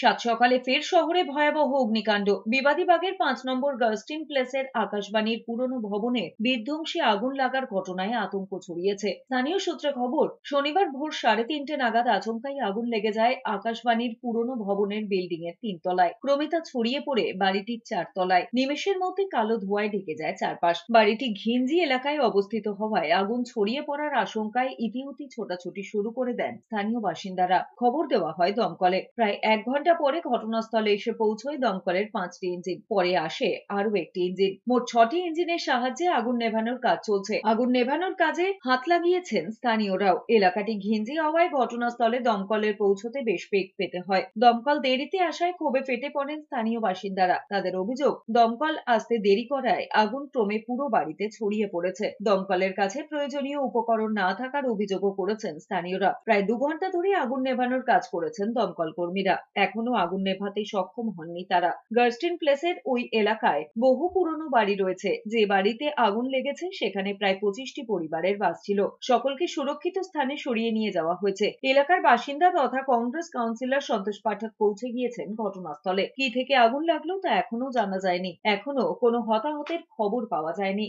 সাত সকালে ফের শহরে ভয়াবহ অগ্নিকাণ্ড বিবাদীবাগের পাঁচ নম্বর গার্স্টিন প্লেসের আকাশবাণীর পুরনো ভবনে বিধ্বংসী আগুন লাগার ঘটনায় আতঙ্ক ছড়িয়েছে স্থানীয় সূত্রে খবর শনিবার ভোর সাড়ে তিনটে নাগাদ আচমকাই আগুন লেগে যায় আকাশবাণীর পুরনো ভবনের বিল্ডিং এর তিনতলায় ক্রমে তা ছড়িয়ে পড়ে বাড়িটির চারতলায় নিমেষের মধ্যে কালো ধোঁয়ায় ঢেকে যায় চারপাশ বাড়িটি ঘিঞ্জি এলাকায় অবস্থিত হওয়ায় আগুন ছড়িয়ে পড়ার আশঙ্কায় ইতিউতি ছোটাছুটি শুরু করে দেন স্থানীয় বাসিন্দারা খবর দেওয়া হয় দমকলে প্রায় এক ঘন্টা ঘন্টা পরে ঘটনাস্থলে এসে পৌঁছয় দমকলের পাঁচটি ইঞ্জিন পরে আসে আরও একটি ইঞ্জিন মোট ছটি ইঞ্জিনের সাহায্যে আগুন নেভানোর কাজ চলছে আগুন নেভানোর কাজে হাত লাগিয়েছেন স্থানীয়রাও এলাকাটি ঘিঞ্জি হওয়ায় ঘটনাস্থলে দমকলের পৌঁছতে বেশ বেগ পেতে হয় দমকল দেরিতে আসায় ক্ষোভে ফেটে পড়েন স্থানীয় বাসিন্দারা তাদের অভিযোগ দমকল আসতে দেরি করায় আগুন ক্রমে পুরো বাড়িতে ছড়িয়ে পড়েছে দমকলের কাছে প্রয়োজনীয় উপকরণ না থাকার অভিযোগও করেছেন স্থানীয়রা প্রায় দু ঘন্টা ধরে আগুন নেভানোর কাজ করেছেন দমকল কর্মীরা এক এখনো আগুন নেভাতে সক্ষম হননি তারা গার্স্টিন প্লেসের ওই এলাকায় বহু পুরনো বাড়ি রয়েছে যে বাড়িতে আগুন লেগেছে সেখানে প্রায় পঁচিশটি পরিবারের বাস ছিল সকলকে সুরক্ষিত স্থানে সরিয়ে নিয়ে যাওয়া হয়েছে এলাকার বাসিন্দা তথা কংগ্রেস কাউন্সিলর সন্তোষ পাঠক পৌঁছে গিয়েছেন ঘটনাস্থলে কি থেকে আগুন লাগলো তা এখনো জানা যায়নি এখনো কোনো হতাহতের খবর পাওয়া যায়নি